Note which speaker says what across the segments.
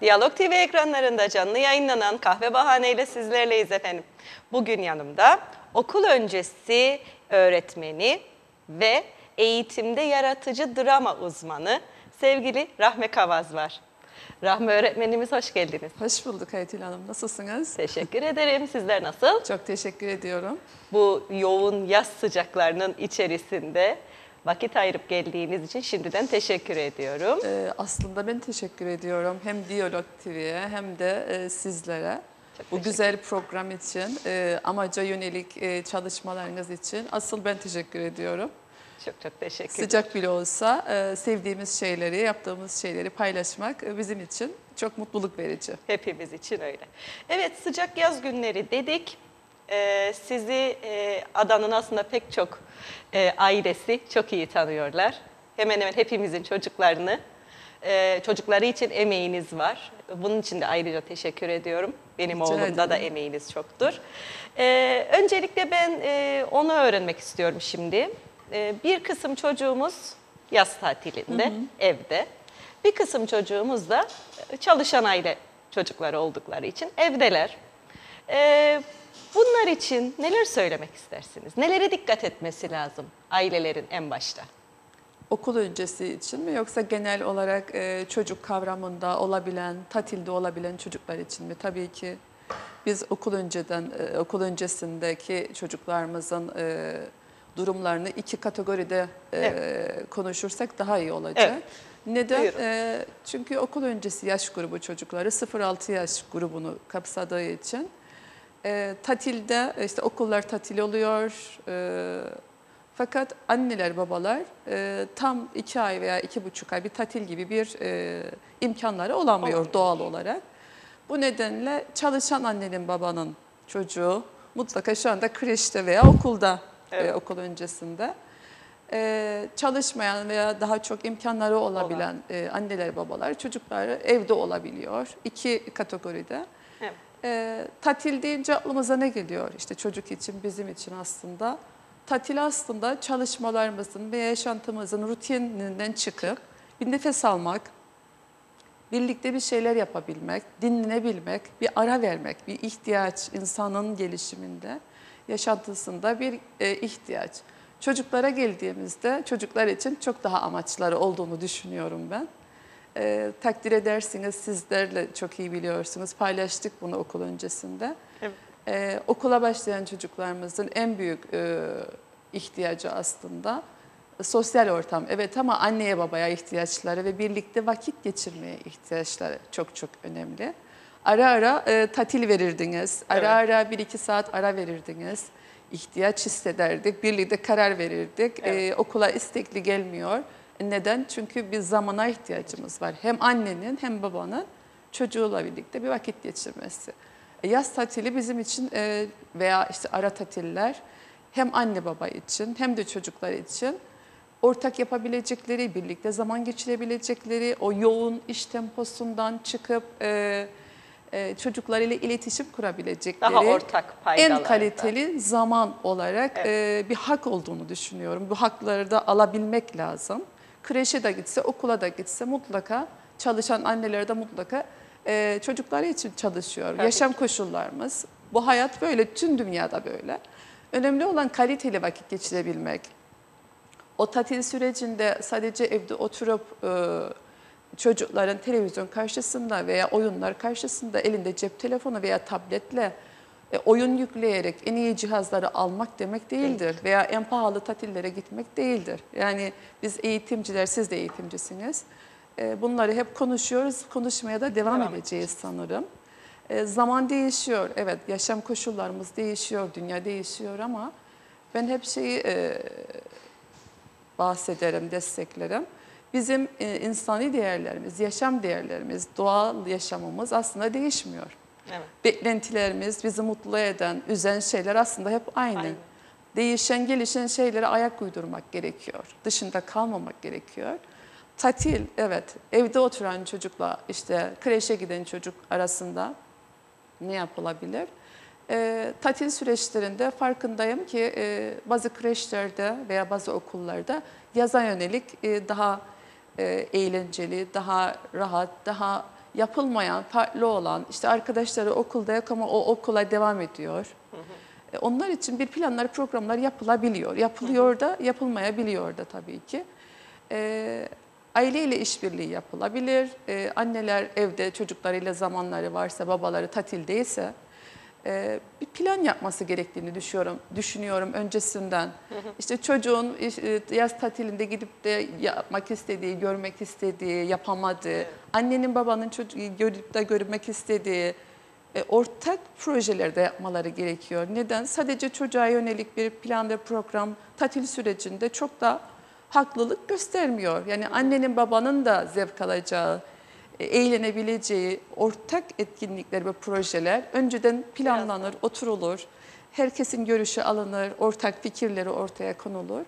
Speaker 1: Diyalog TV ekranlarında canlı yayınlanan kahve bahaneyle sizlerleyiz efendim. Bugün yanımda okul öncesi öğretmeni ve eğitimde yaratıcı drama uzmanı sevgili Rahme Kavaz var. Rahme öğretmenimiz hoş geldiniz. Hoş bulduk Aytil Hanım. Nasılsınız? Teşekkür ederim. Sizler nasıl? Çok teşekkür ediyorum. Bu yoğun yaz sıcaklarının
Speaker 2: içerisinde Vakit ayırıp geldiğiniz için şimdiden teşekkür ediyorum. Ee, aslında ben teşekkür ediyorum hem Diyalog TV'ye hem de e, sizlere. Çok Bu güzel program için, e, amaca yönelik e, çalışmalarınız için asıl ben teşekkür ediyorum. Çok çok teşekkür ederim. Sıcak bile olsa e, sevdiğimiz şeyleri, yaptığımız şeyleri paylaşmak e, bizim için çok mutluluk verici.
Speaker 1: Hepimiz için öyle. Evet sıcak yaz günleri dedik. Ee, sizi e, adanın aslında pek çok e, ailesi çok iyi tanıyorlar. Hemen hemen hepimizin çocuklarını, e, çocukları için emeğiniz var. Bunun için de ayrıca teşekkür ediyorum. Benim Rica oğlumda ederim. da emeğiniz çoktur. E, öncelikle ben onu öğrenmek istiyorum şimdi. bir kısım çocuğumuz yaz tatilinde, hı hı. evde. Bir kısım çocuğumuz da çalışan aile çocukları oldukları için evdeler. E, Bunlar için neler söylemek istersiniz? Nelere dikkat etmesi lazım ailelerin en başta?
Speaker 2: Okul öncesi için mi yoksa genel olarak e, çocuk kavramında olabilen, tatilde olabilen çocuklar için mi? Tabii ki biz okul önceden, e, okul öncesindeki çocuklarımızın e, durumlarını iki kategoride e, evet. konuşursak daha iyi olacak. Evet. Neden? Buyurun. çünkü okul öncesi yaş grubu çocukları 0-6 yaş grubunu kapsadığı için e, tatilde işte okullar tatil oluyor. E, fakat anneler babalar e, tam iki ay veya iki buçuk ay bir tatil gibi bir e, imkanları olamıyor Olabilir. doğal olarak. Bu nedenle çalışan annenin babanın çocuğu mutlaka şu anda kreşte veya okulda e, evet. e, okul öncesinde. Ee, çalışmayan veya daha çok imkanları olabilen Olan. e, anneler babalar çocukları evde olabiliyor. iki kategoride. Evet. E, tatil deyince aklımıza ne geliyor? İşte çocuk için, bizim için aslında. Tatil aslında çalışmalarımızın ve yaşantımızın rutininden çıkıp bir nefes almak, birlikte bir şeyler yapabilmek, dinlenebilmek, bir ara vermek, bir ihtiyaç insanın gelişiminde, yaşantısında bir e, ihtiyaç. Çocuklara geldiğimizde çocuklar için çok daha amaçları olduğunu düşünüyorum ben. E, takdir edersiniz sizlerle çok iyi biliyorsunuz. Paylaştık bunu okul öncesinde. Evet. E, okula başlayan çocuklarımızın en büyük e, ihtiyacı aslında e, sosyal ortam. Evet ama anneye babaya ihtiyaçları ve birlikte vakit geçirmeye ihtiyaçları çok çok önemli. Ara ara e, tatil verirdiniz. Ara evet. ara bir iki saat ara verirdiniz. İhtiyaç hissederdik. Birlikte karar verirdik. Evet. E, okula istekli gelmiyor neden? Çünkü bir zamana ihtiyacımız var. Hem annenin hem babanın çocuğuyla birlikte bir vakit geçirmesi. E, yaz tatili bizim için e, veya işte ara tatiller hem anne baba için hem de çocuklar için ortak yapabilecekleri, birlikte zaman geçirebilecekleri, o yoğun iş temposundan çıkıp e, e, çocuklarıyla iletişim kurabilecekleri Daha ortak en kaliteli zaman olarak evet. e, bir hak olduğunu düşünüyorum. Bu hakları da alabilmek lazım kreşe de gitse, okula da gitse mutlaka çalışan anneler de mutlaka e, çocukları için çalışıyor. Tabii Yaşam koşullarımız, bu hayat böyle, tüm dünyada böyle. Önemli olan kaliteli vakit geçirebilmek. O tatil sürecinde sadece evde oturup e, çocukların televizyon karşısında veya oyunlar karşısında elinde cep telefonu veya tabletle e, oyun yükleyerek en iyi cihazları almak demek değildir veya en pahalı tatillere gitmek değildir. Yani biz eğitimciler, siz de eğitimcisiniz. E, bunları hep konuşuyoruz, konuşmaya da devam, devam edeceğiz sanırım. E, zaman değişiyor, evet yaşam koşullarımız değişiyor, dünya değişiyor ama ben hep şeyi bahsederim, desteklerim bizim insani değerlerimiz, yaşam değerlerimiz, doğal yaşamımız aslında değişmiyor. Evet. Beklentilerimiz, bizi mutlu eden, üzen şeyler aslında hep aynı. aynı. Değişen, gelişen şeylere ayak uydurmak gerekiyor. Dışında kalmamak gerekiyor. Tatil, evet. Evde oturan çocukla işte kreşe giden çocuk arasında ne yapılabilir? E, tatil süreçlerinde farkındayım ki e, bazı kreşlerde veya bazı okullarda yaza yönelik e, daha e, eğlenceli, daha rahat, daha yapılmayan, farklı olan, işte arkadaşları okulda yok ama o okula devam ediyor. E, onlar için bir planlar, programlar yapılabiliyor. Yapılıyor da, yapılmayabiliyor da tabii ki. E, aileyle işbirliği yapılabilir. E, anneler evde çocuklarıyla zamanları varsa, babaları tatildeyse e, bir plan yapması gerektiğini düşünüyorum, düşünüyorum öncesinden. Hı İşte çocuğun e, yaz tatilinde gidip de yapmak istediği, görmek istediği, yapamadığı, evet. annenin babanın çocuğu görüp de görmek istediği e, ortak projelerde yapmaları gerekiyor. Neden? Sadece çocuğa yönelik bir plan ve program tatil sürecinde çok da haklılık göstermiyor. Yani annenin babanın da zevk alacağı, e, eğlenebileceği ortak etkinlikler ve projeler önceden planlanır, oturulur. Herkesin görüşü alınır, ortak fikirleri ortaya konulur.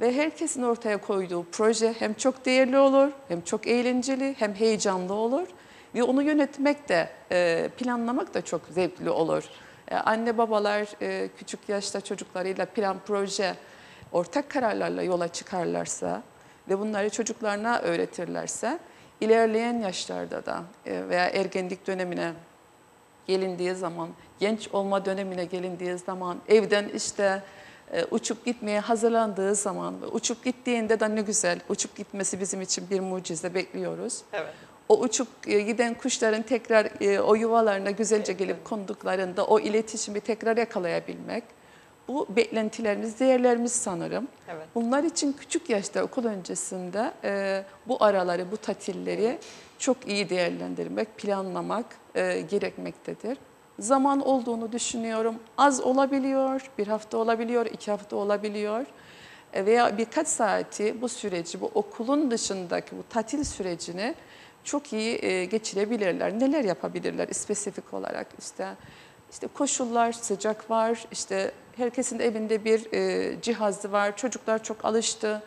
Speaker 2: Ve herkesin ortaya koyduğu proje hem çok değerli olur, hem çok eğlenceli, hem heyecanlı olur. Ve onu yönetmek de, e, planlamak da çok zevkli olur. E, anne babalar küçük yaşta çocuklarıyla plan proje ortak kararlarla yola çıkarlarsa ve bunları çocuklarına öğretirlerse ilerleyen yaşlarda da e, veya ergenlik dönemine gelindiği zaman, genç olma dönemine gelindiği zaman, evden işte e, uçup gitmeye hazırlandığı zaman, uçup gittiğinde de ne güzel, uçup gitmesi bizim için bir mucize bekliyoruz. Evet. O uçup e, giden kuşların tekrar o yuvalarına güzelce gelip konduklarında o iletişimi tekrar yakalayabilmek, bu beklentilerimiz, değerlerimiz sanırım. Evet. Bunlar için küçük yaşta okul öncesinde e, bu araları, bu tatilleri çok iyi değerlendirmek, planlamak e, gerekmektedir. Zaman olduğunu düşünüyorum. Az olabiliyor, bir hafta olabiliyor, iki hafta olabiliyor e, veya birkaç saati bu süreci, bu okulun dışındaki bu tatil sürecini çok iyi e, geçirebilirler. Neler yapabilirler spesifik olarak işte işte koşullar sıcak var, işte herkesin evinde bir e, cihazı var. Çocuklar çok alıştı.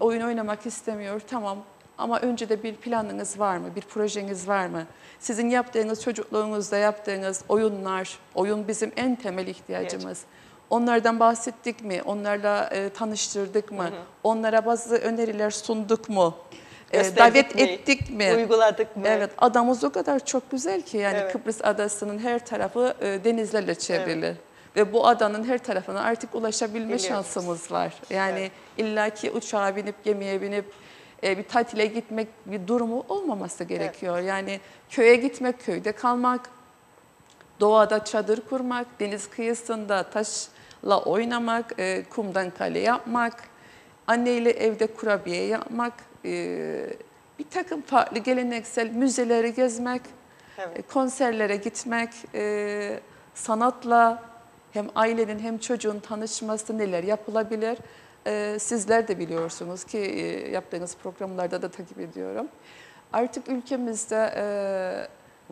Speaker 2: Oyun oynamak istemiyor. Tamam ama önce de bir planınız var mı? Bir projeniz var mı? Sizin yaptığınız çocukluğunuzda yaptığınız oyunlar, oyun bizim en temel ihtiyacımız. Onlardan bahsettik mi? Onlarla e, tanıştırdık mı? Hı hı. Onlara bazı öneriler sunduk mu? E, davet mi? ettik mi? Uyguladık mı? Evet, adamız o kadar çok güzel ki yani evet. Kıbrıs adasının her tarafı e, denizlerle çevrili. Evet ve bu adanın her tarafına artık ulaşabilme Biliyoruz. şansımız var. Yani evet. illaki uçağa binip gemiye binip e, bir tatile gitmek bir durumu olmaması gerekiyor. Evet. Yani köye gitmek, köyde kalmak, doğada çadır kurmak, deniz kıyısında taşla oynamak, e, kumdan kale yapmak, anneyle evde kurabiye yapmak, e, bir takım farklı geleneksel müzeleri gezmek, evet. E, konserlere gitmek, e, sanatla, hem ailenin hem çocuğun tanışması neler yapılabilir. Ee, sizler de biliyorsunuz ki e, yaptığınız programlarda da takip ediyorum. Artık ülkemizde e,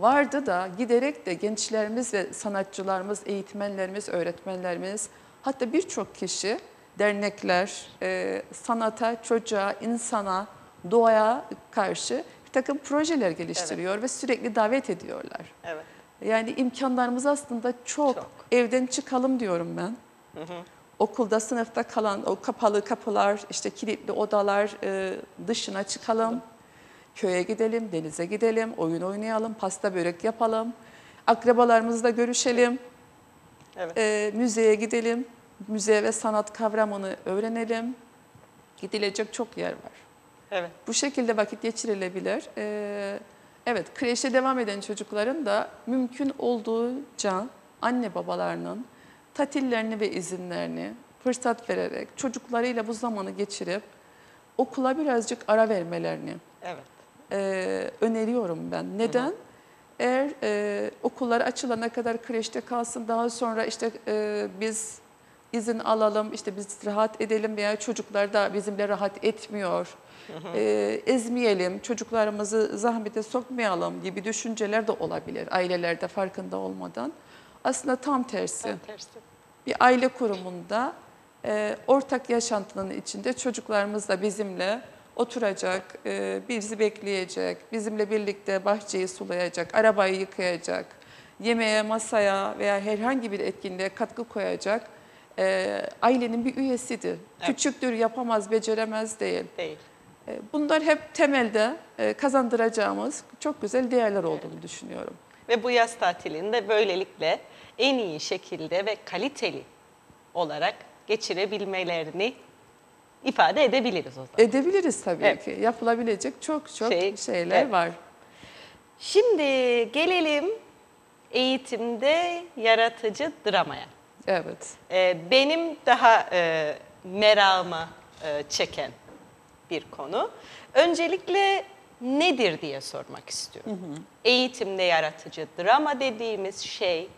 Speaker 2: vardı da giderek de gençlerimiz ve sanatçılarımız, eğitmenlerimiz, öğretmenlerimiz hatta birçok kişi dernekler e, sanata, çocuğa, insana, doğaya karşı bir takım projeler geliştiriyor evet. ve sürekli davet ediyorlar. Evet. Yani imkanlarımız aslında çok. çok. Evden çıkalım diyorum ben. Hı hı. Okulda, sınıfta kalan o kapalı kapılar, işte kilitli odalar e, dışına çıkalım. Köye gidelim, denize gidelim, oyun oynayalım, pasta börek yapalım. Akrabalarımızla görüşelim. Evet. E, müzeye gidelim. Müze ve sanat kavramını öğrenelim. Gidilecek çok yer var. Evet. Bu şekilde vakit geçirilebilir. Evet. Evet, kreşe devam eden çocukların da mümkün olduğunca anne babalarının tatillerini ve izinlerini fırsat vererek çocuklarıyla bu zamanı geçirip okula birazcık ara vermelerini evet. e, öneriyorum ben. Neden? Hı hı. Eğer e, okullar açılana kadar kreşte kalsın daha sonra işte e, biz izin alalım, işte biz rahat edelim veya çocuklar da bizimle rahat etmiyor e, ezmeyelim, çocuklarımızı zahmete sokmayalım gibi düşünceler de olabilir ailelerde farkında olmadan. Aslında tam tersi. Tam tersi. Bir aile kurumunda e, ortak yaşantının içinde çocuklarımız da bizimle oturacak, e, bizi bekleyecek, bizimle birlikte bahçeyi sulayacak, arabayı yıkayacak, yemeğe, masaya veya herhangi bir etkinliğe katkı koyacak e, ailenin bir üyesidir. Evet. Küçüktür, yapamaz, beceremez değil. Değil. E, bunlar hep temelde e, kazandıracağımız çok güzel değerler olduğunu düşünüyorum.
Speaker 1: Ve bu yaz tatilinde böylelikle en iyi şekilde ve kaliteli olarak geçirebilmelerini ifade
Speaker 2: edebiliriz o zaman. Edebiliriz tabii evet. ki. Yapılabilecek çok çok şey, şeyler evet. var.
Speaker 1: Şimdi gelelim
Speaker 2: eğitimde yaratıcı
Speaker 1: dramaya. Evet. E, benim daha e, merama çeken bir konu. Öncelikle nedir diye sormak istiyorum. Hı hı. Eğitimde yaratıcı drama dediğimiz şey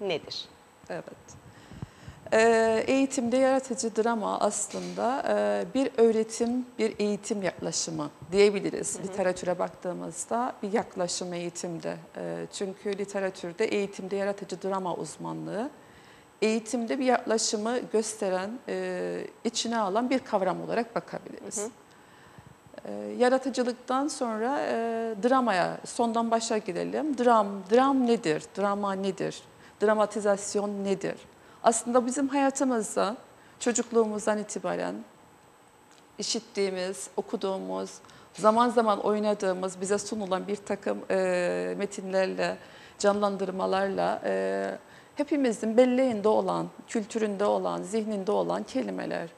Speaker 1: nedir?
Speaker 2: Evet. Ee, eğitimde yaratıcı drama aslında e, bir öğretim, bir eğitim yaklaşımı diyebiliriz. Hı hı. Literatüre baktığımızda bir yaklaşım eğitimde. E, çünkü literatürde eğitimde yaratıcı drama uzmanlığı, eğitimde bir yaklaşımı gösteren, e, içine alan bir kavram olarak bakabiliriz. Hı hı. Ee, yaratıcılıktan sonra e, dramaya, sondan başa gidelim. Dram, dram nedir? Drama nedir? Dramatizasyon nedir? Aslında bizim hayatımızda çocukluğumuzdan itibaren işittiğimiz, okuduğumuz, zaman zaman oynadığımız, bize sunulan bir takım e, metinlerle, canlandırmalarla e, hepimizin belleğinde olan, kültüründe olan, zihninde olan kelimeler.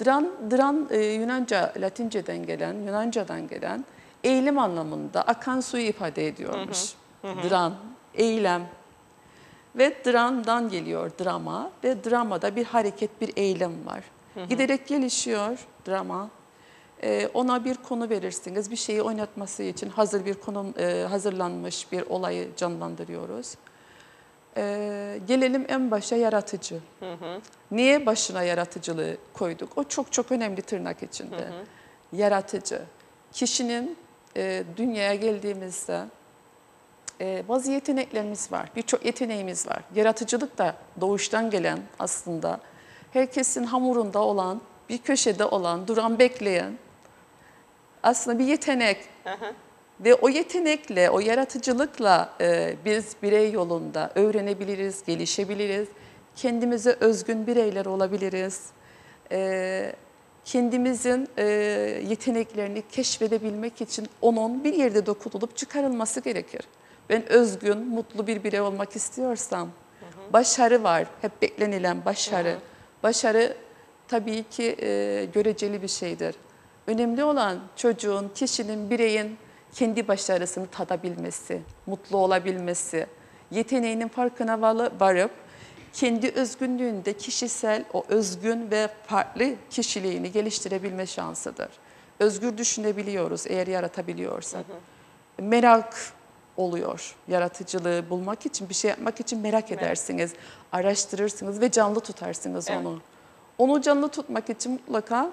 Speaker 2: Dran, dran e, Yunanca, Latince'den gelen, Yunanca'dan gelen eğilim anlamında akan suyu ifade ediyormuş. Hı hı. Hı Dran, eylem. Ve dramdan geliyor drama ve dramada bir hareket, bir eylem var. Hı hı. Giderek gelişiyor drama. E, ona bir konu verirsiniz. Bir şeyi oynatması için hazır bir konu, e, hazırlanmış bir olayı canlandırıyoruz. Ee, gelelim en başa yaratıcı. Hı hı. Niye başına yaratıcılığı koyduk? O çok çok önemli tırnak içinde. Hı hı. Yaratıcı. Kişinin e, dünyaya geldiğimizde e, bazı yeteneklerimiz var. Birçok yeteneğimiz var. Yaratıcılık da doğuştan gelen aslında. Herkesin hamurunda olan, bir köşede olan, duran bekleyen aslında bir yetenek. Hı hı. Ve o yetenekle, o yaratıcılıkla e, biz birey yolunda öğrenebiliriz, gelişebiliriz. Kendimize özgün bireyler olabiliriz. E, kendimizin e, yeteneklerini keşfedebilmek için onun bir yerde dokunulup çıkarılması gerekir. Ben özgün, mutlu bir birey olmak istiyorsam, başarı var, hep beklenilen başarı. Başarı tabii ki e, göreceli bir şeydir. Önemli olan çocuğun, kişinin, bireyin kendi başarısını tadabilmesi, mutlu olabilmesi, yeteneğinin farkına varıp kendi özgünlüğünde kişisel o özgün ve farklı kişiliğini geliştirebilme şansıdır. Özgür düşünebiliyoruz eğer yaratabiliyorsak. Merak oluyor. Yaratıcılığı bulmak için, bir şey yapmak için merak edersiniz, araştırırsınız ve canlı tutarsınız onu. Onu canlı tutmak için mutlaka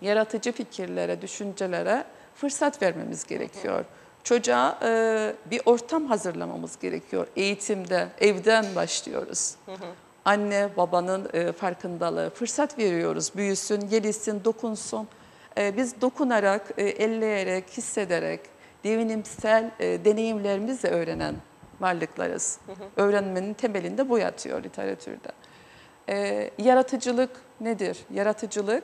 Speaker 2: yaratıcı fikirlere, düşüncelere fırsat vermemiz gerekiyor. Çocuğa e, bir ortam hazırlamamız gerekiyor. Eğitimde, evden başlıyoruz. Anne, babanın e, farkındalığı. Fırsat veriyoruz. Büyüsün, gelişsin, dokunsun. E, biz dokunarak, e, elleyerek, hissederek, devinimsel e, deneyimlerimizle öğrenen varlıklarız. Öğrenmenin temelinde bu yatıyor literatürde. E, yaratıcılık nedir? Yaratıcılık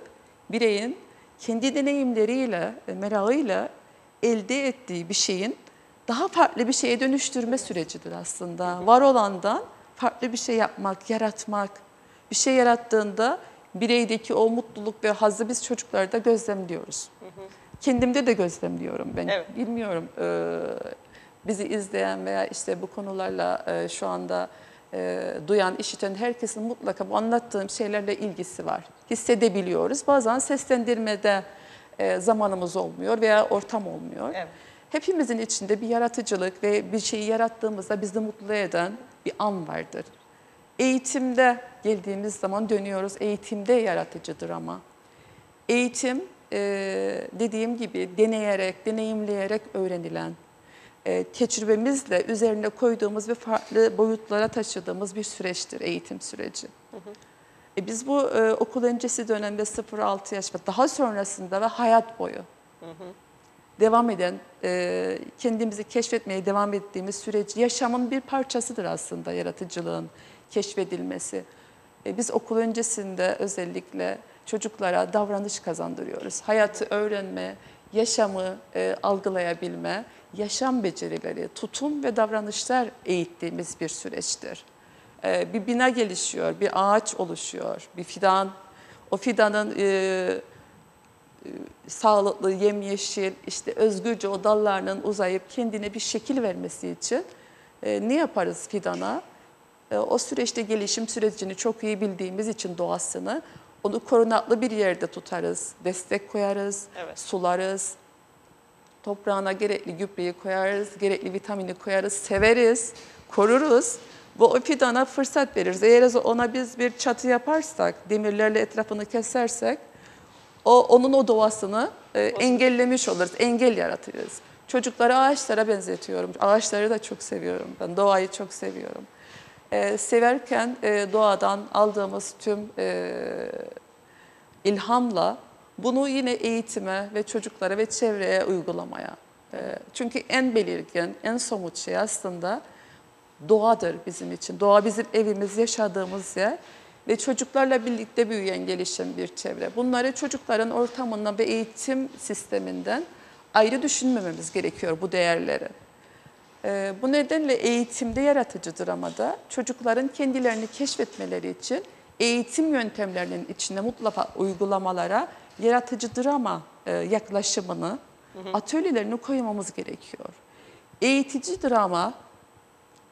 Speaker 2: bireyin kendi deneyimleriyle, e, merakıyla elde ettiği bir şeyin daha farklı bir şeye dönüştürme sürecidir aslında. Var olandan farklı bir şey yapmak, yaratmak. Bir şey yarattığında bireydeki o mutluluk ve hazzı biz çocuklarda gözlemliyoruz. Kendimde de gözlemliyorum ben. Evet. Bilmiyorum e, bizi izleyen veya işte bu konularla e, şu anda duyan, işiten herkesin mutlaka bu anlattığım şeylerle ilgisi var hissedebiliyoruz. Bazen seslendirmede e, zamanımız olmuyor veya ortam olmuyor. Evet. Hepimizin içinde bir yaratıcılık ve bir şeyi yarattığımızda bizi mutlu eden bir an vardır. Eğitimde geldiğimiz zaman dönüyoruz. Eğitimde yaratıcıdır ama. Eğitim e, dediğim gibi deneyerek, deneyimleyerek öğrenilen, e, tecrübemizle üzerine koyduğumuz ve farklı boyutlara taşıdığımız bir süreçtir eğitim süreci. Hı hı. E biz bu e, okul öncesi dönemde 0-6 yaş ve daha sonrasında ve hayat boyu hı hı. devam eden, e, kendimizi keşfetmeye devam ettiğimiz süreci yaşamın bir parçasıdır aslında yaratıcılığın keşfedilmesi. E, biz okul öncesinde özellikle çocuklara davranış kazandırıyoruz. Hayatı öğrenme, yaşamı e, algılayabilme, yaşam becerileri, tutum ve davranışlar eğittiğimiz bir süreçtir. Ee, bir bina gelişiyor, bir ağaç oluşuyor, bir fidan. O fidanın e, e, sağlıklı, yemyeşil, işte özgürce o dallarının uzayıp kendine bir şekil vermesi için e, ne yaparız fidana? E, o süreçte gelişim sürecini çok iyi bildiğimiz için doğasını onu korunaklı bir yerde tutarız, destek koyarız, evet. sularız, toprağına gerekli gübreyi koyarız, gerekli vitamini koyarız, severiz, koruruz. Bu fidana fırsat veririz. Eğer ona biz bir çatı yaparsak, demirlerle etrafını kesersek, o, onun o doğasını e, engellemiş oluruz, engel yaratırız. Çocukları ağaçlara benzetiyorum. Ağaçları da çok seviyorum ben, doğayı çok seviyorum. E, severken e, doğadan aldığımız tüm e, ilhamla bunu yine eğitime ve çocuklara ve çevreye uygulamaya. E, çünkü en belirgin, en somut şey aslında doğadır bizim için. Doğa bizim evimiz, yaşadığımız yer ve çocuklarla birlikte büyüyen gelişen bir çevre. Bunları çocukların ortamından ve eğitim sisteminden ayrı düşünmememiz gerekiyor bu değerleri. Ee, bu nedenle eğitimde yaratıcı dramada çocukların kendilerini keşfetmeleri için eğitim yöntemlerinin içinde mutlaka uygulamalara yaratıcı drama e, yaklaşımını hı atölyelerine koymamız gerekiyor. Eğitici drama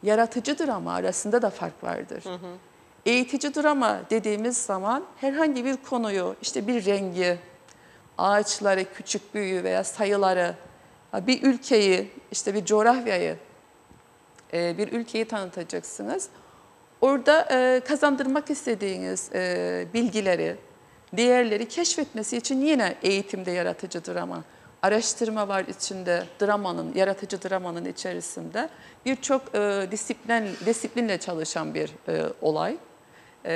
Speaker 2: yaratıcıdır ama arasında da fark vardır. Hı hı. Eğitici drama dediğimiz zaman herhangi bir konuyu, işte bir rengi, ağaçları, küçük büyüğü veya sayıları, bir ülkeyi, işte bir coğrafyayı, e, bir ülkeyi tanıtacaksınız. Orada e, kazandırmak istediğiniz e, bilgileri, değerleri keşfetmesi için yine eğitimde yaratıcı drama araştırma var içinde dramanın, yaratıcı dramanın içerisinde. Birçok e, disiplin, disiplinle çalışan bir e, olay, e,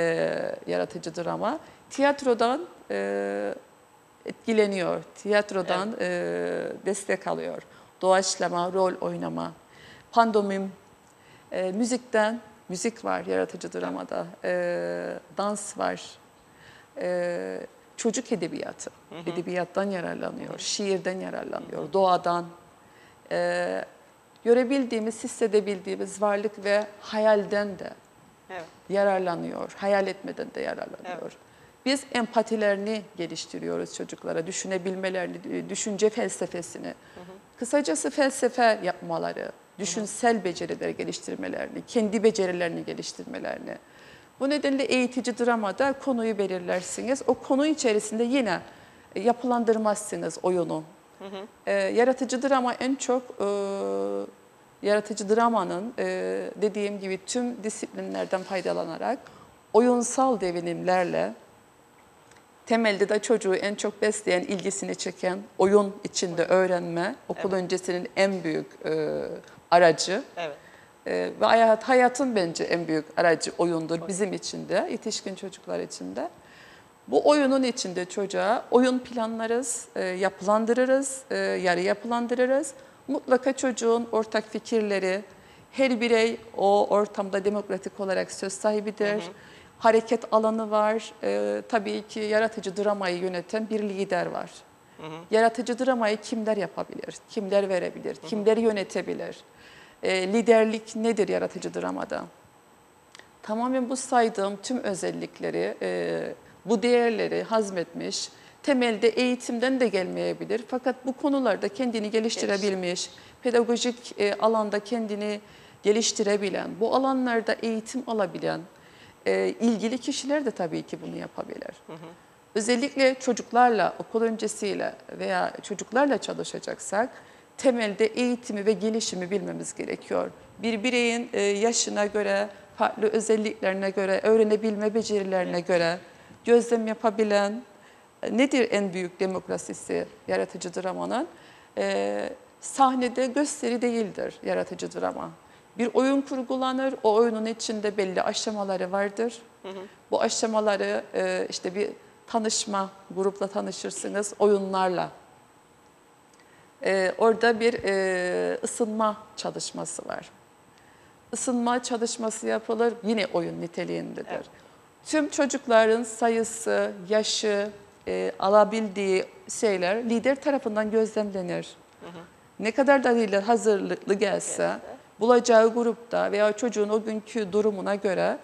Speaker 2: yaratıcı drama. Tiyatrodan e, etkileniyor, tiyatrodan evet. e, destek alıyor. Doğaçlama, rol oynama, pandomim, e, müzikten, müzik var yaratıcı dramada, e, dans var, e, çocuk edebiyatı. Hı hı. Edebiyattan yararlanıyor, şiirden yararlanıyor, hı hı. doğadan. Ee, görebildiğimiz, hissedebildiğimiz varlık ve hayalden de evet. yararlanıyor. Hayal etmeden de yararlanıyor. Evet. Biz empatilerini geliştiriyoruz çocuklara, düşünebilmelerini, e, düşünce felsefesini. Hı hı. Kısacası felsefe yapmaları, düşünsel becerileri geliştirmelerini, kendi becerilerini geliştirmelerini. Bu nedenle eğitici dramada konuyu belirlersiniz. O konu içerisinde yine e, yapılandırmazsınız oyunu. Hı hı. E, yaratıcı drama en çok e, yaratıcı dramanın e, dediğim gibi tüm disiplinlerden faydalanarak oyunsal devinimlerle temelde de çocuğu en çok besleyen, ilgisini çeken oyun içinde öğrenme okul evet. öncesinin en büyük e, aracı. Evet. Ee, ve hayat, hayatın bence en büyük aracı oyundur bizim için de, yetişkin çocuklar için de. Bu oyunun içinde çocuğa oyun planlarız, e, yapılandırırız, e, yarı yapılandırırız. Mutlaka çocuğun ortak fikirleri, her birey o ortamda demokratik olarak söz sahibidir. Hı hı. Hareket alanı var. E, tabii ki yaratıcı dramayı yöneten bir lider var. Hı hı. Yaratıcı dramayı kimler yapabilir, kimler verebilir, hı hı. kimler yönetebilir? E, liderlik nedir yaratıcı dramada? Tamamen bu saydığım tüm özellikleri, e, bu değerleri hazmetmiş, temelde eğitimden de gelmeyebilir. Fakat bu konularda kendini geliştirebilmiş, pedagojik e, alanda kendini geliştirebilen, bu alanlarda eğitim alabilen e, ilgili kişiler de tabii ki bunu yapabilir. Hı hı. Özellikle çocuklarla, okul öncesiyle veya çocuklarla çalışacaksak, temelde eğitimi ve gelişimi bilmemiz gerekiyor. Bir bireyin e, yaşına göre, farklı özelliklerine göre, öğrenebilme becerilerine göre gözlem yapabilen e, nedir en büyük demokrasisi yaratıcı dramanın? Ee, sahnede gösteri değildir yaratıcı drama. Bir oyun kurgulanır, o oyunun içinde belli aşamaları vardır. Bu aşamaları e, işte bir tanışma, grupla tanışırsınız, oyunlarla e, orada bir e, ısınma çalışması var. Isınma çalışması yapılır yine oyun niteliğindedir. Evet. Tüm çocukların sayısı, yaşı, e, alabildiği şeyler lider tarafından gözlemlenir. Hı hı. Ne kadar da lider hazırlıklı gelse, gelse, bulacağı grupta veya çocuğun o günkü durumuna göre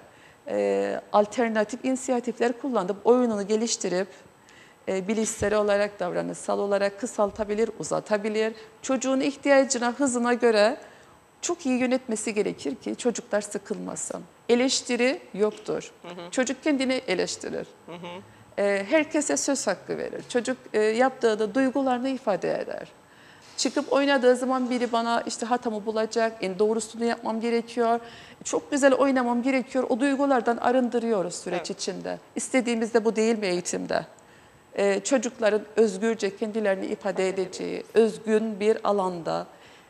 Speaker 2: e, alternatif inisiyatifler kullanıp oyununu geliştirip e, bilişsel olarak, davranışsal olarak kısaltabilir, uzatabilir. Çocuğun ihtiyacına, hızına göre çok iyi yönetmesi gerekir ki çocuklar sıkılmasın. Eleştiri yoktur. Hı hı. Çocuk kendini eleştirir. Hı hı. E, herkese söz hakkı verir. Çocuk e, yaptığı da duygularını ifade eder. Çıkıp oynadığı zaman biri bana işte hatamı bulacak, en doğrusunu yapmam gerekiyor, çok güzel oynamam gerekiyor. O duygulardan arındırıyoruz süreç evet. içinde. İstediğimiz de bu değil mi eğitimde? Ee, çocukların özgürce kendilerini ifade edeceği, özgün bir alanda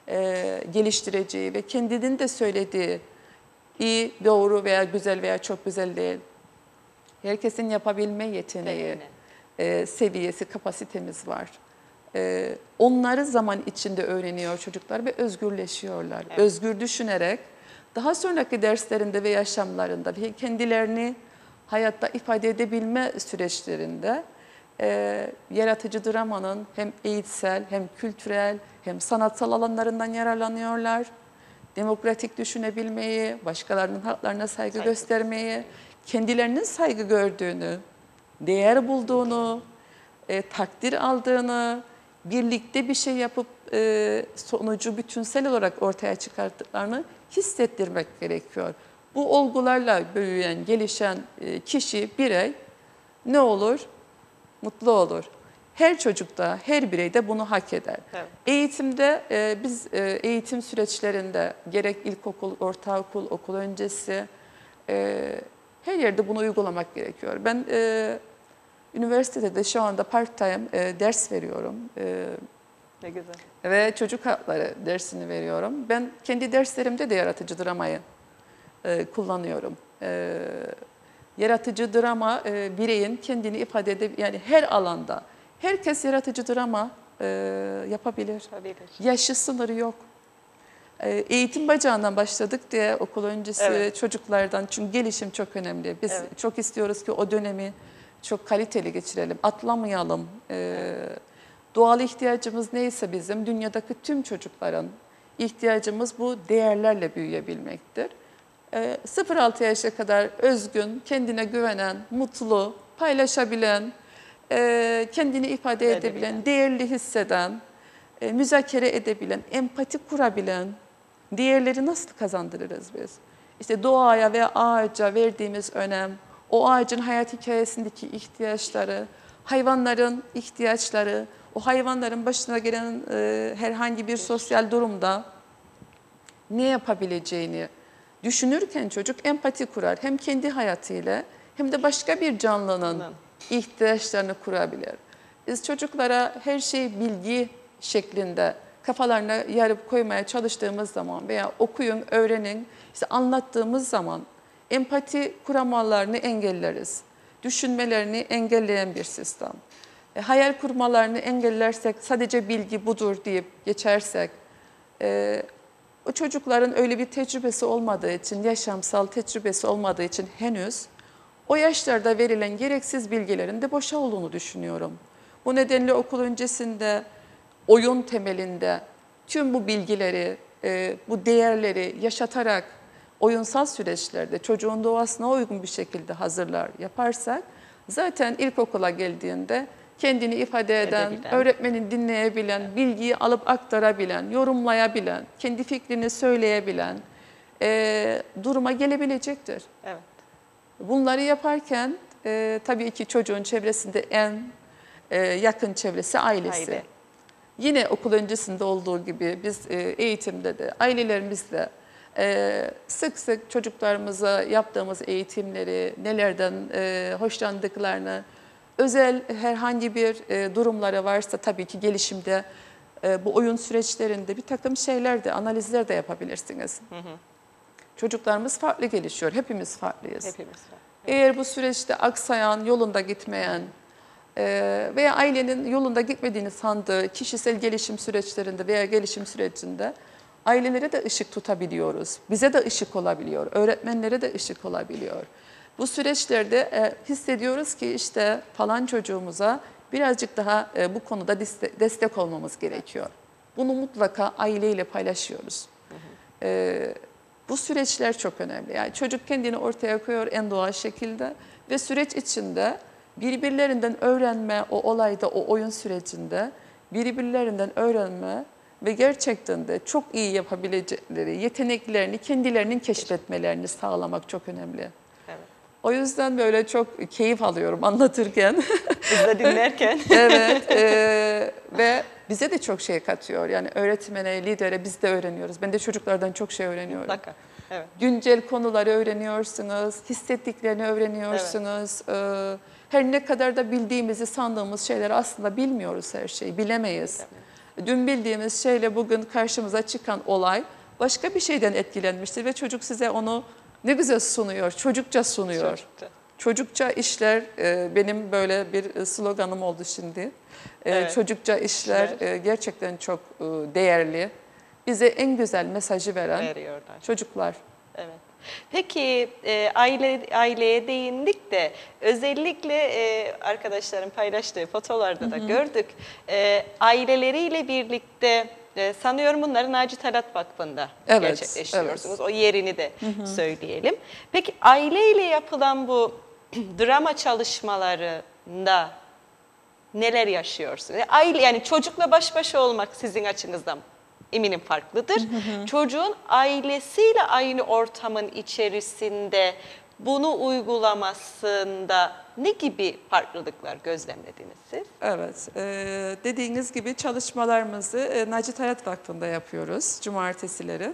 Speaker 2: e, geliştireceği ve kendinin de söylediği iyi, doğru veya güzel veya çok güzel değil. Herkesin yapabilme yeteneği, e, seviyesi, kapasitemiz var. E, onları zaman içinde öğreniyor çocuklar ve özgürleşiyorlar. Evet. Özgür düşünerek daha sonraki derslerinde ve yaşamlarında kendilerini hayatta ifade edebilme süreçlerinde e, yaratıcı dramanın hem eğitsel hem kültürel hem sanatsal alanlarından yararlanıyorlar. Demokratik düşünebilmeyi, başkalarının haklarına saygı, saygı göstermeyi, kendilerinin saygı gördüğünü, değer bulduğunu, e, takdir aldığını, birlikte bir şey yapıp e, sonucu bütünsel olarak ortaya çıkarttıklarını hissettirmek gerekiyor. Bu olgularla büyüyen, gelişen e, kişi, birey ne olur? mutlu olur. Her çocukta, her bireyde bunu hak eder. Evet. Eğitimde e, biz e, eğitim süreçlerinde gerek ilkokul, ortaokul, okul öncesi e, her yerde bunu uygulamak gerekiyor. Ben e, üniversitede de şu anda part time e, ders veriyorum. E, ne güzel. Ve çocuk hakları dersini veriyorum. Ben kendi derslerimde de yaratıcı dramayı e, kullanıyorum. Evet yaratıcıdır ama e, bireyin kendini ifade edip yani her alanda herkes yaratıcıdır ama e, yapabilir. Yapabilir. Yaşı sınırı yok. E, eğitim bacağından başladık diye okul öncesi evet. çocuklardan çünkü gelişim çok önemli. Biz evet. çok istiyoruz ki o dönemi çok kaliteli geçirelim, atlamayalım. E, Doğal ihtiyacımız neyse bizim dünyadaki tüm çocukların ihtiyacımız bu değerlerle büyüyebilmektir. 0-6 ee, yaşa kadar özgün, kendine güvenen, mutlu, paylaşabilen, e, kendini ifade edebilen, değerli hisseden, e, müzakere edebilen, empati kurabilen, diğerleri nasıl kazandırırız biz? İşte doğaya ve ağaca verdiğimiz önem, o ağacın hayat hikayesindeki ihtiyaçları, hayvanların ihtiyaçları, o hayvanların başına gelen e, herhangi bir sosyal durumda ne yapabileceğini Düşünürken çocuk empati kurar. Hem kendi hayatıyla hem de başka bir canlının ihtiyaçlarını kurabilir. Biz çocuklara her şeyi bilgi şeklinde kafalarına yarıp koymaya çalıştığımız zaman veya okuyun, öğrenin, işte anlattığımız zaman empati kuramalarını engelleriz. Düşünmelerini engelleyen bir sistem. E, hayal kurmalarını engellersek, sadece bilgi budur deyip geçersek, e, o çocukların öyle bir tecrübesi olmadığı için, yaşamsal tecrübesi olmadığı için henüz o yaşlarda verilen gereksiz bilgilerin de boşa olduğunu düşünüyorum. Bu nedenle okul öncesinde, oyun temelinde tüm bu bilgileri, e, bu değerleri yaşatarak oyunsal süreçlerde çocuğun doğasına uygun bir şekilde hazırlar yaparsak zaten ilkokula geldiğinde kendini ifade eden, öğretmenin dinleyebilen, bilgiyi alıp aktarabilen, yorumlayabilen, kendi fikrini söyleyebilen e, duruma gelebilecektir. Evet. Bunları yaparken e, tabii ki çocuğun çevresinde en e, yakın çevresi ailesi. Aile. Yine okul öncesinde olduğu gibi biz e, eğitimde de ailelerimizle ee, sık sık çocuklarımıza yaptığımız eğitimleri, nelerden e, hoşlandıklarını, Özel herhangi bir e, durumları varsa tabii ki gelişimde e, bu oyun süreçlerinde bir takım şeyler de analizler de yapabilirsiniz. Hı hı. Çocuklarımız farklı gelişiyor. Hepimiz farklıyız. Hepimiz farklı. Eğer bu süreçte aksayan, yolunda gitmeyen e, veya ailenin yolunda gitmediğini sandığı kişisel gelişim süreçlerinde veya gelişim sürecinde ailelere de ışık tutabiliyoruz. Bize de ışık olabiliyor. Öğretmenlere de ışık olabiliyor. Bu süreçlerde e, hissediyoruz ki işte falan çocuğumuza birazcık daha e, bu konuda deste destek olmamız gerekiyor. Bunu mutlaka aileyle paylaşıyoruz. E, bu süreçler çok önemli. Yani çocuk kendini ortaya koyuyor en doğal şekilde ve süreç içinde birbirlerinden öğrenme o olayda o oyun sürecinde birbirlerinden öğrenme ve gerçekten de çok iyi yapabilecekleri yeteneklerini kendilerinin keşfetmelerini sağlamak çok önemli. O yüzden böyle çok keyif alıyorum anlatırken. Biz de dinlerken. evet e, ve bize de çok şey katıyor. Yani öğretmene, lidere biz de öğreniyoruz. Ben de çocuklardan çok şey öğreniyorum. Mutlaka. Evet. Güncel konuları öğreniyorsunuz, hissettiklerini öğreniyorsunuz. Evet. E, her ne kadar da bildiğimizi sandığımız şeyleri aslında bilmiyoruz her şeyi, bilemeyiz. Evet. Dün bildiğimiz şeyle bugün karşımıza çıkan olay başka bir şeyden etkilenmiştir ve çocuk size onu ne bize sunuyor, çocukça sunuyor. Çocukça. Çocukça işler e, benim böyle bir e, sloganım oldu şimdi. E, evet. Çocukça işler evet. gerçekten çok değerli. Bize en güzel mesajı veren Veriyorlar. çocuklar.
Speaker 1: Evet. Peki aile aileye değindik de özellikle arkadaşların paylaştığı fotolarda da Hı -hı. gördük. aileleriyle birlikte ee, sanıyorum bunları Naci Talat Vakfı'nda evet, gerçekleştiriyorsunuz. Evet. O yerini de hı hı. söyleyelim. Peki aileyle yapılan bu drama çalışmalarında neler yaşıyorsunuz? Aile yani çocukla baş başa olmak sizin açınızdan eminim farklıdır. Hı hı. Çocuğun ailesiyle aynı ortamın içerisinde bunu uygulamasında ne gibi farklılıklar gözlemlediniz siz?
Speaker 2: Evet, e, dediğiniz gibi çalışmalarımızı e, Nacit Hayat Vakfı'nda yapıyoruz cumartesileri.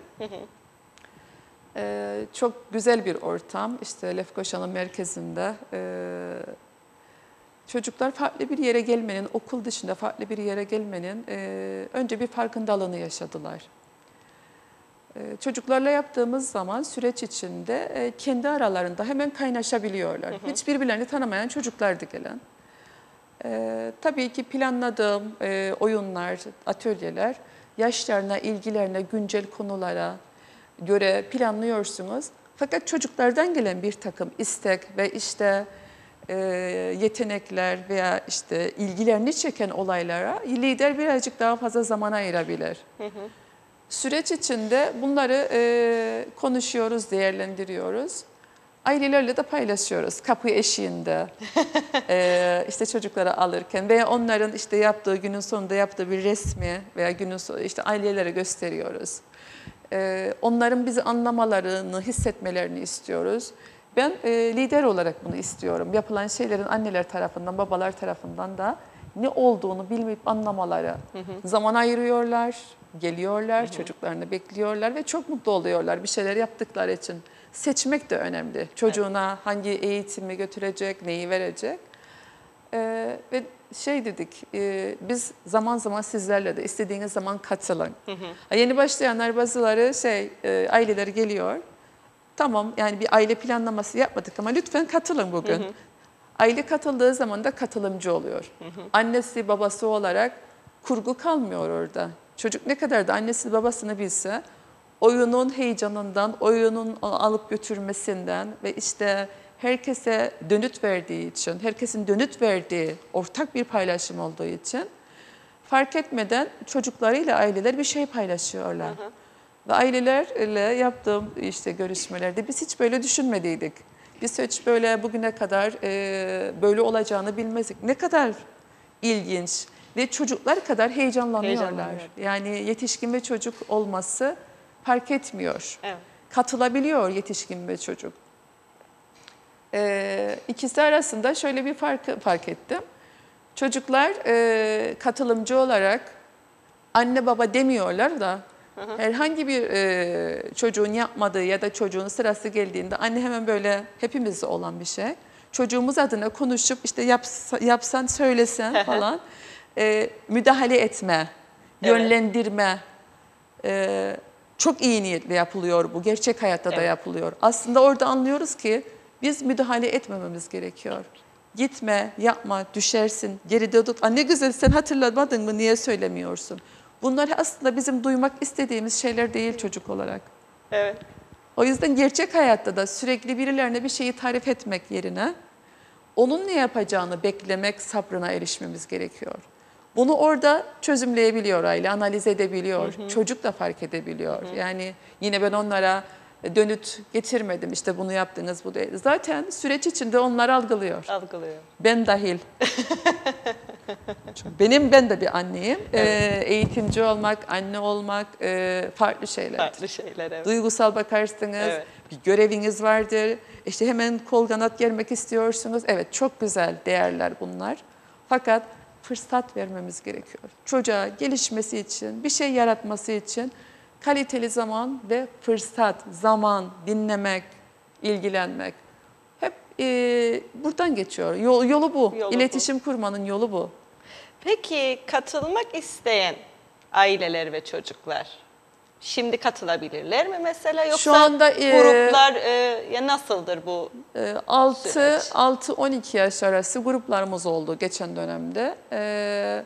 Speaker 2: E, çok güzel bir ortam. işte Lefkoşa'nın merkezinde e, çocuklar farklı bir yere gelmenin, okul dışında farklı bir yere gelmenin önce bir farkındalığını yaşadılar. Ee, çocuklarla yaptığımız zaman süreç içinde e, kendi aralarında hemen kaynaşabiliyorlar. Hı hı. Hiç birbirlerini tanımayan çocuklardı gelen. Ee, tabii ki planladığım e, oyunlar, atölyeler yaşlarına, ilgilerine, güncel konulara göre planlıyorsunuz. Fakat çocuklardan gelen bir takım istek ve işte e, yetenekler veya işte ilgilerini çeken olaylara lider birazcık daha fazla zaman ayırabilir. Hı hı. Süreç içinde bunları e, konuşuyoruz, değerlendiriyoruz. Ailelerle de paylaşıyoruz kapı eşiğinde, e, işte çocukları alırken veya onların işte yaptığı günün sonunda yaptığı bir resmi veya günün sonunda işte ailelere gösteriyoruz. E, onların bizi anlamalarını, hissetmelerini istiyoruz. Ben e, lider olarak bunu istiyorum. Yapılan şeylerin anneler tarafından, babalar tarafından da ne olduğunu bilmeyip anlamaları. Hı hı. Zaman ayırıyorlar, geliyorlar, Hı-hı. çocuklarını bekliyorlar ve çok mutlu oluyorlar bir şeyler yaptıkları için. Seçmek de önemli. Çocuğuna evet. hangi eğitimi götürecek, neyi verecek. Ee, ve şey dedik, e, biz zaman zaman sizlerle de istediğiniz zaman katılın. Hı hı. Yeni başlayanlar bazıları şey, e, aileleri geliyor. Tamam yani bir aile planlaması yapmadık ama lütfen katılın bugün. Hı hı. Aile katıldığı zaman da katılımcı oluyor. Hı hı. Annesi babası olarak kurgu kalmıyor orada. Çocuk ne kadar da annesini babasını bilse oyunun heyecanından, oyunun alıp götürmesinden ve işte herkese dönüt verdiği için, herkesin dönüt verdiği ortak bir paylaşım olduğu için fark etmeden çocuklarıyla aileler bir şey paylaşıyorlar. Hı hı. Ve ailelerle yaptığım işte görüşmelerde biz hiç böyle düşünmediydik. Biz hiç böyle bugüne kadar böyle olacağını bilmezdik. Ne kadar ilginç. Ve çocuklar kadar heyecanlanıyorlar. Heyecanlanıyor. Yani yetişkin ve çocuk olması fark etmiyor. Evet. Katılabiliyor yetişkin ve çocuk. Ee, ikisi arasında şöyle bir farkı fark ettim. Çocuklar e, katılımcı olarak anne baba demiyorlar da herhangi bir e, çocuğun yapmadığı ya da çocuğun sırası geldiğinde anne hemen böyle hepimizde olan bir şey. Çocuğumuz adına konuşup işte yaps, yapsan söylesen falan e, müdahale etme, yönlendirme e, çok iyi niyetle yapılıyor bu. Gerçek hayatta evet. da yapılıyor. Aslında orada anlıyoruz ki biz müdahale etmememiz gerekiyor. Gitme, yapma, düşersin, geride tut. Aa, ne güzel sen hatırlamadın mı niye söylemiyorsun? Bunlar aslında bizim duymak istediğimiz şeyler değil çocuk olarak. Evet. O yüzden gerçek hayatta da sürekli birilerine bir şeyi tarif etmek yerine onun ne yapacağını beklemek sabrına erişmemiz gerekiyor. Bunu orada çözümleyebiliyor aile, analiz edebiliyor. Hı hı. Çocuk da fark edebiliyor. Hı hı. Yani yine ben onlara dönüt getirmedim işte bunu yaptınız bu değil. Zaten süreç içinde onlar algılıyor. Algılıyor. Ben dahil. Benim ben de bir anneyim. Ee, evet. Ee, eğitimci olmak, anne olmak e, farklı şeyler. Farklı şeyler evet. Duygusal bakarsınız. Evet. Bir göreviniz vardır. İşte hemen kol kanat germek istiyorsunuz. Evet çok güzel değerler bunlar. Fakat fırsat vermemiz gerekiyor. Çocuğa gelişmesi için, bir şey yaratması için kaliteli zaman ve fırsat, zaman, dinlemek, ilgilenmek. Hep e, buradan geçiyor. Yol, yolu bu. Yolu İletişim bu. kurmanın yolu bu.
Speaker 1: Peki katılmak isteyen aileler ve çocuklar Şimdi katılabilirler mi mesela yoksa Şu anda, e, gruplar e, ya nasıldır bu?
Speaker 2: E, 6 6 12 yaş arası gruplarımız oldu geçen dönemde. E,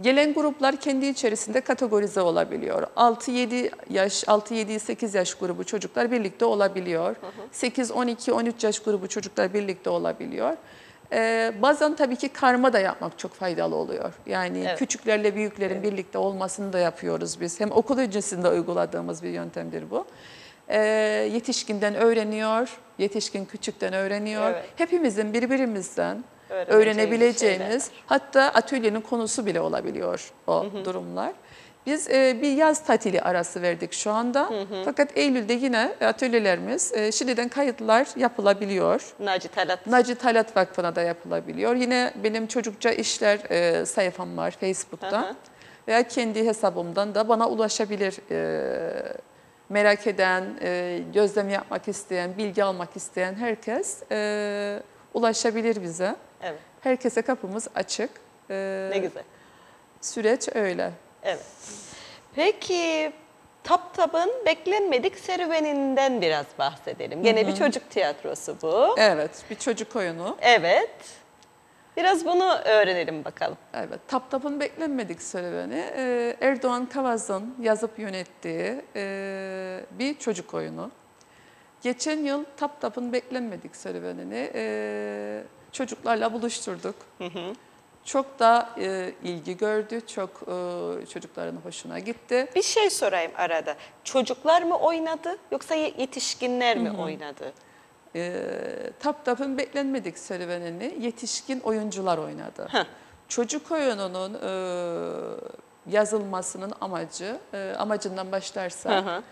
Speaker 2: gelen gruplar kendi içerisinde kategorize olabiliyor. 6 7 yaş 6 7 8 yaş grubu çocuklar birlikte olabiliyor. Hı hı. 8 12 13 yaş grubu çocuklar birlikte olabiliyor. Ee, bazen tabii ki karma da yapmak çok faydalı oluyor. Yani evet. küçüklerle büyüklerin evet. birlikte olmasını da yapıyoruz biz. Hem okul öncesinde uyguladığımız bir yöntemdir bu. Ee, yetişkinden öğreniyor, yetişkin küçükten öğreniyor. Evet. Hepimizin birbirimizden öğrenebileceğimiz şeyler. hatta atölyenin konusu bile olabiliyor o hı hı. durumlar. Biz e, bir yaz tatili arası verdik şu anda. Hı hı. Fakat Eylül'de yine atölyelerimiz e, şimdiden kayıtlar yapılabiliyor. Naci Talat. Naci Talat Vakfı'na da yapılabiliyor. Yine benim çocukça işler e, sayfam var Facebook'ta. Hı hı. Veya kendi hesabımdan da bana ulaşabilir e, merak eden, e, gözlem yapmak isteyen, bilgi almak isteyen herkes e, ulaşabilir bize. Evet. Herkese kapımız açık. E, ne güzel. Süreç öyle.
Speaker 1: Evet. Peki Taptap'ın beklenmedik serüveninden biraz bahsedelim. Gene bir çocuk tiyatrosu bu. Evet,
Speaker 2: bir çocuk oyunu. Evet. Biraz bunu öğrenelim bakalım. Evet, Taptap'ın beklenmedik serüveni Erdoğan Kavaz'ın yazıp yönettiği bir çocuk oyunu. Geçen yıl Taptap'ın beklenmedik serüvenini çocuklarla buluşturduk. Hı hı çok da e, ilgi gördü, çok e, çocukların hoşuna gitti. Bir şey sorayım arada. Çocuklar mı oynadı yoksa yetişkinler mi Hı -hı. oynadı? E, Tap Tap'ın beklenmedik serüvenini yetişkin oyuncular oynadı. Heh. Çocuk oyununun e, yazılmasının amacı, e, amacından başlarsa Hı -hı.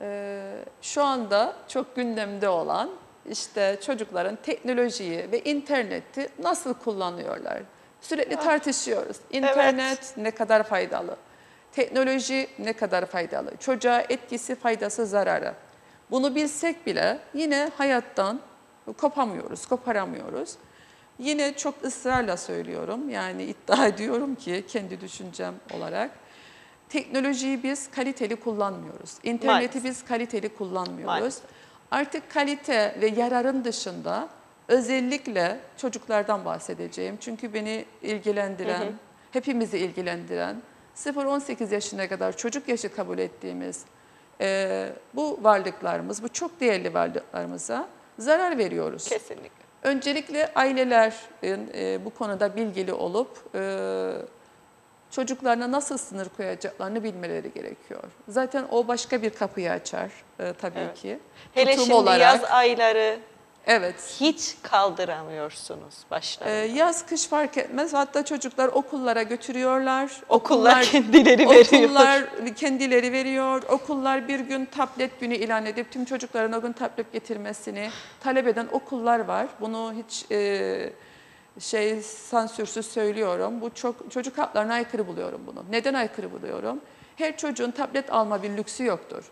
Speaker 2: E, şu anda çok gündemde olan işte çocukların teknolojiyi ve interneti nasıl kullanıyorlar? Sürekli tartışıyoruz. İnternet evet. ne kadar faydalı? Teknoloji ne kadar faydalı? Çocuğa etkisi, faydası, zararı. Bunu bilsek bile yine hayattan kopamıyoruz, koparamıyoruz. Yine çok ısrarla söylüyorum. Yani iddia ediyorum ki kendi düşüncem olarak teknolojiyi biz kaliteli kullanmıyoruz. İnterneti Maalesef. biz kaliteli kullanmıyoruz. Maalesef. Artık kalite ve yararın dışında Özellikle çocuklardan bahsedeceğim. Çünkü beni ilgilendiren, hı hı. hepimizi ilgilendiren, 0-18 yaşına kadar çocuk yaşı kabul ettiğimiz e, bu varlıklarımız, bu çok değerli varlıklarımıza zarar veriyoruz. Kesinlikle. Öncelikle ailelerin e, bu konuda bilgili olup e, çocuklarına nasıl sınır koyacaklarını bilmeleri gerekiyor. Zaten o başka bir kapıyı açar e, tabii evet. ki. Hele Tutum şimdi olarak, yaz
Speaker 1: ayları Evet. Hiç kaldıramıyorsunuz başlarında. Ee,
Speaker 2: yaz kış fark etmez. Hatta çocuklar okullara götürüyorlar. Okullar, okullar kendileri veriyor. Okullar kendileri veriyor. Okullar bir gün tablet günü ilan edip tüm çocukların o gün tablet getirmesini talep eden okullar var. Bunu hiç e, şey sansürsüz söylüyorum. Bu çok çocuk haklarına aykırı buluyorum bunu. Neden aykırı buluyorum? Her çocuğun tablet alma bir lüksü yoktur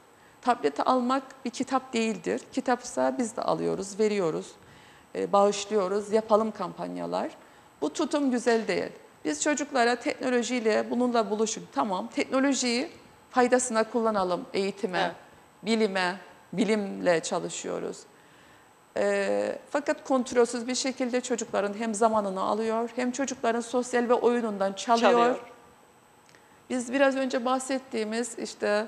Speaker 2: tableti almak bir kitap değildir. Kitapsa biz de alıyoruz, veriyoruz, e, bağışlıyoruz, yapalım kampanyalar. Bu tutum güzel değil. Biz çocuklara teknolojiyle bununla buluşun. Tamam teknolojiyi faydasına kullanalım eğitime, evet. bilime, bilimle çalışıyoruz. E, fakat kontrolsüz bir şekilde çocukların hem zamanını alıyor hem çocukların sosyal ve oyunundan çalıyor. çalıyor. Biz biraz önce bahsettiğimiz işte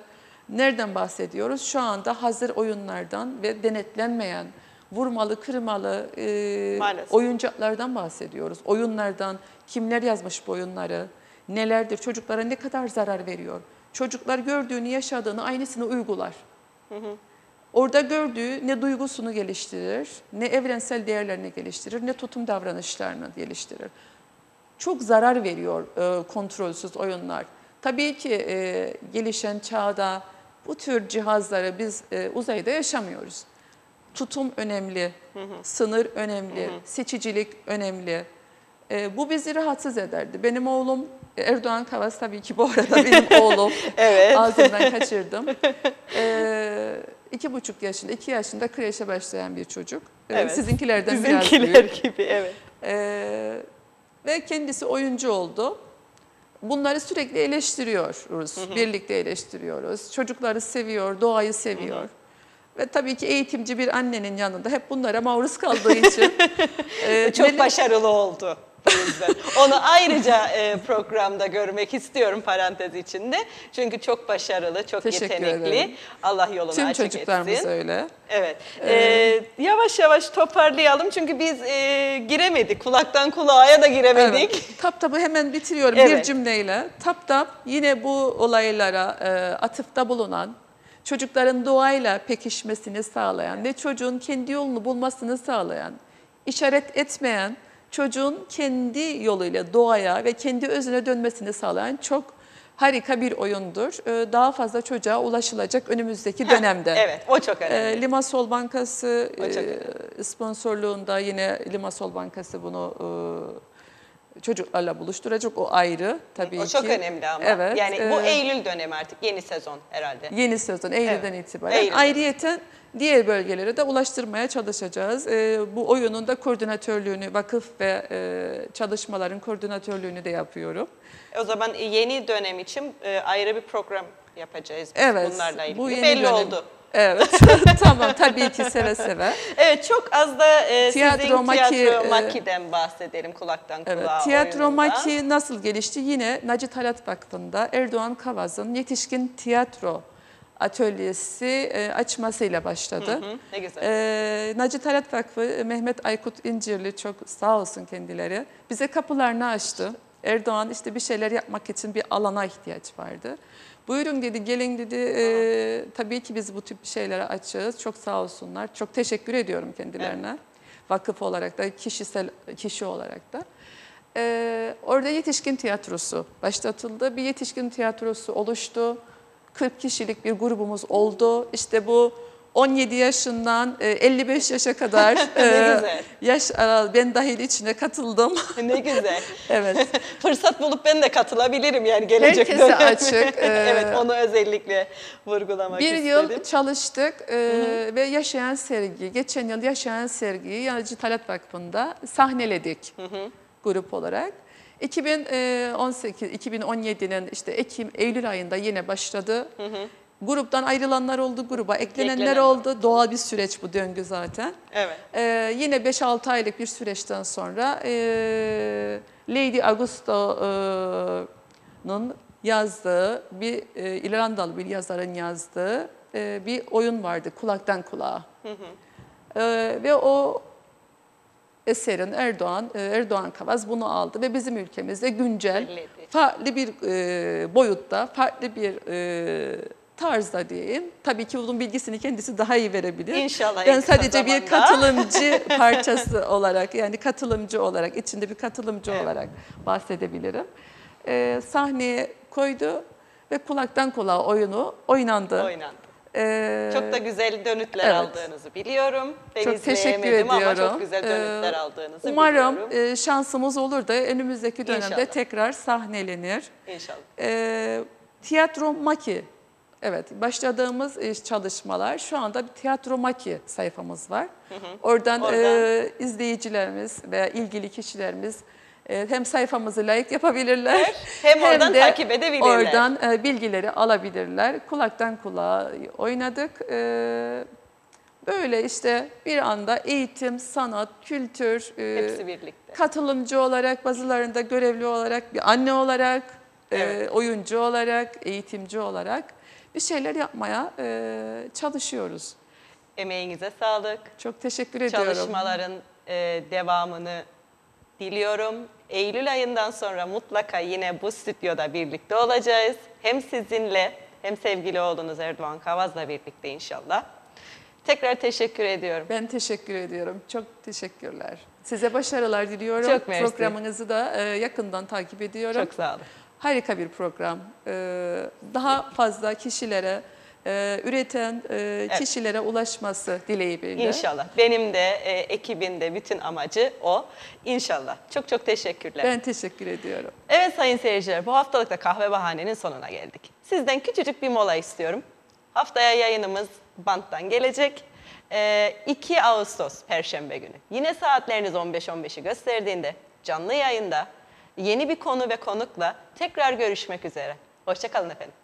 Speaker 2: Nereden bahsediyoruz? Şu anda hazır oyunlardan ve denetlenmeyen vurmalı, kırmalı e, oyuncaklardan bahsediyoruz. Oyunlardan kimler yazmış bu oyunları, nelerdir, çocuklara ne kadar zarar veriyor. Çocuklar gördüğünü, yaşadığını aynısını uygular. Hı hı. Orada gördüğü ne duygusunu geliştirir, ne evrensel değerlerini geliştirir, ne tutum davranışlarını geliştirir. Çok zarar veriyor e, kontrolsüz oyunlar. Tabii ki e, gelişen çağda bu tür cihazlara biz e, uzayda yaşamıyoruz. Tutum önemli, hı hı. sınır önemli, hı hı. seçicilik önemli. E, bu bizi rahatsız ederdi. Benim oğlum e, Erdoğan Kavas tabii ki bu arada benim oğlum. evet. Ağzımdan kaçırdım. E, iki buçuk yaşında, iki yaşında kreşe başlayan bir çocuk. E, evet. Sizinkilerden Bizimkiler biraz büyük. gibi evet. E, ve kendisi oyuncu oldu bunları sürekli eleştiriyoruz. Hı hı. Birlikte eleştiriyoruz. Çocukları seviyor, doğayı seviyor. Hı hı. Ve tabii ki eğitimci bir annenin yanında hep bunlara maruz kaldığı için.
Speaker 1: e, çok neler, başarılı oldu
Speaker 2: onu ayrıca e,
Speaker 1: programda görmek istiyorum parantez içinde. Çünkü çok başarılı, çok Teşekkür yetenekli. Ederim. Allah yolunu Tüm açık etsin. Tüm çocuklarımız öyle. Evet. Ee, ee, yavaş yavaş toparlayalım çünkü
Speaker 2: biz e, giremedik. Kulaktan kulağa da giremedik. Evet. Tap tapı hemen bitiriyorum evet. bir cümleyle. Tap tap yine bu olaylara e, atıfta bulunan çocukların doğayla pekişmesini sağlayan evet. ve çocuğun kendi yolunu bulmasını sağlayan, işaret etmeyen, çocuğun kendi yoluyla doğaya ve kendi özüne dönmesini sağlayan çok harika bir oyundur. Ee, daha fazla çocuğa ulaşılacak önümüzdeki dönemde. Evet, o çok önemli. Ee, Limasol Bankası e, sponsorluğunda yine Limasol Bankası bunu e, çocuklarla buluşturacak o ayrı tabii ki. O çok ki. önemli ama. Evet. Yani bu e, Eylül
Speaker 1: dönemi artık yeni sezon herhalde. Yeni sezon Eylül'den evet. itibaren. Eylül'den.
Speaker 2: Ayrıyeten diğer bölgelere de ulaştırmaya çalışacağız. E, bu oyunun da koordinatörlüğünü, vakıf ve e, çalışmaların koordinatörlüğünü de yapıyorum.
Speaker 1: O zaman yeni dönem için e, ayrı bir program yapacağız evet, bunlarla ilgili. Bu yeni Belli dönem. oldu. Evet, tamam tabii ki seve seve. Evet, çok az da e, tiyatro sizin maki, tiyatro e, makiden e, bahsedelim kulaktan kulağa evet, Tiyatro oyununda. maki
Speaker 2: nasıl gelişti? Yine Naci Halat Vakfı'nda Erdoğan Kavaz'ın Yetişkin Tiyatro atölyesi e, açmasıyla başladı. Hı hı, ne güzel. E, Naci Talat Vakfı, e, Mehmet Aykut İncirli çok sağ olsun kendileri. Bize kapılarını açtı. Erdoğan işte bir şeyler yapmak için bir alana ihtiyaç vardı. Buyurun dedi, gelin dedi. E, tabii ki biz bu tip şeylere açığız. Çok sağ olsunlar. Çok teşekkür ediyorum kendilerine. Evet. Vakıf olarak da, kişisel kişi olarak da. E, orada yetişkin tiyatrosu başlatıldı. Bir yetişkin tiyatrosu oluştu. 40 kişilik bir grubumuz oldu. İşte bu 17 yaşından 55 e, yaşa kadar e, yaş aralığı ben dahil içine katıldım. E, ne güzel. evet. Fırsat bulup ben de
Speaker 1: katılabilirim yani gelecek Herkese dönemi. açık. evet onu özellikle vurgulamak bir istedim. Bir
Speaker 2: yıl çalıştık Hı-hı. ve yaşayan sergi, geçen yıl yaşayan sergiyi Yanıcı Talat Vakfı'nda sahneledik Hı-hı. grup olarak. 2018 2017'nin e, işte Ekim Eylül ayında yine başladı. Hı hı. Gruptan ayrılanlar oldu, gruba eklenenler Eklenen. oldu. Doğal bir süreç bu döngü zaten. Evet. Ee, yine 5-6 aylık bir süreçten sonra e, Lady Augusto'nun yazdığı, bir e, İrlandalı bir yazarın yazdığı e, bir oyun vardı kulaktan kulağa. Hı hı. E, ve o eserin Erdoğan, e, Erdoğan Kavaz bunu aldı ve bizim ülkemizde güncel, farklı bir e, boyutta, farklı bir e, tarzda diyeyim. Tabii ki bunun bilgisini kendisi daha iyi verebilir. İnşallah. Ben sadece bir katılımcı parçası olarak yani katılımcı olarak içinde bir katılımcı evet. olarak bahsedebilirim. Ee, sahneye koydu ve kulaktan kulağa oyunu oynandı. Oynandı. Ee, çok da
Speaker 1: güzel dönütler evet. aldığınızı biliyorum. Denizleyemedim çok teşekkür ediyorum. ama çok güzel dönütler ee,
Speaker 2: aldığınızı umarım biliyorum. Umarım e, şansımız olur da önümüzdeki dönemde İnşallah. tekrar sahnelenir. İnşallah. Ee, tiyatro Maki. Evet, başladığımız e, çalışmalar şu anda bir tiyatro maki sayfamız var. Hı hı. Oradan, e, Oradan. E, izleyicilerimiz veya ilgili kişilerimiz ee, hem sayfamızı like yapabilirler hem, hem oradan de takip edebilirler. Oradan e, bilgileri alabilirler. Kulaktan kulağa oynadık. Ee, böyle işte bir anda eğitim, sanat, kültür e, hepsi birlikte. Katılımcı olarak, bazılarında görevli olarak, bir anne olarak, e, evet. oyuncu olarak, eğitimci olarak bir şeyler yapmaya çalışıyoruz.
Speaker 1: Emeğinize sağlık. Çok
Speaker 2: teşekkür ediyorum. Çalışmaların
Speaker 1: devamını diliyorum. Eylül ayından sonra mutlaka yine bu stüdyoda birlikte olacağız. Hem sizinle hem sevgili oğlunuz Erdoğan Kavaz'la birlikte inşallah. Tekrar teşekkür ediyorum. Ben teşekkür ediyorum. Çok teşekkürler.
Speaker 2: Size başarılar diliyorum. Çok mersi. Programınızı da e, yakından takip ediyorum. Çok sağ olun. Harika bir program. E, daha fazla kişilere e, üreten e, kişilere evet. ulaşması dileğiyle. İnşallah.
Speaker 1: Benim de e, ekibin de bütün amacı o. İnşallah. Çok çok teşekkürler. Ben
Speaker 2: teşekkür ediyorum.
Speaker 1: Evet sayın seyirciler bu haftalık da kahve bahanenin sonuna geldik. Sizden küçücük bir mola istiyorum. Haftaya yayınımız banttan gelecek. E, 2 Ağustos Perşembe günü. Yine saatleriniz 15-15'i gösterdiğinde canlı yayında yeni bir konu ve konukla tekrar görüşmek üzere. Hoşçakalın efendim.